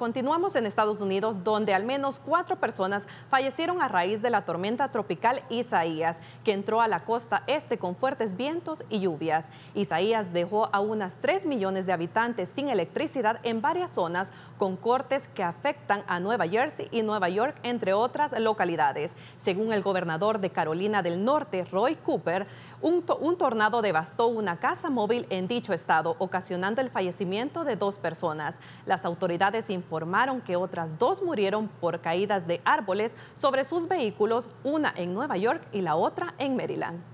Continuamos en Estados Unidos, donde al menos cuatro personas fallecieron a raíz de la tormenta tropical Isaías, que entró a la costa este con fuertes vientos y lluvias. Isaías dejó a unas 3 millones de habitantes sin electricidad en varias zonas, con cortes que afectan a Nueva Jersey y Nueva York, entre otras localidades. Según el gobernador de Carolina del Norte, Roy Cooper, un, tornado devastó una casa móvil en dicho estado, ocasionando el fallecimiento de dos personas. Las autoridades informaron que otras dos murieron por caídas de árboles sobre sus vehículos, una en Nueva York y la otra en Maryland.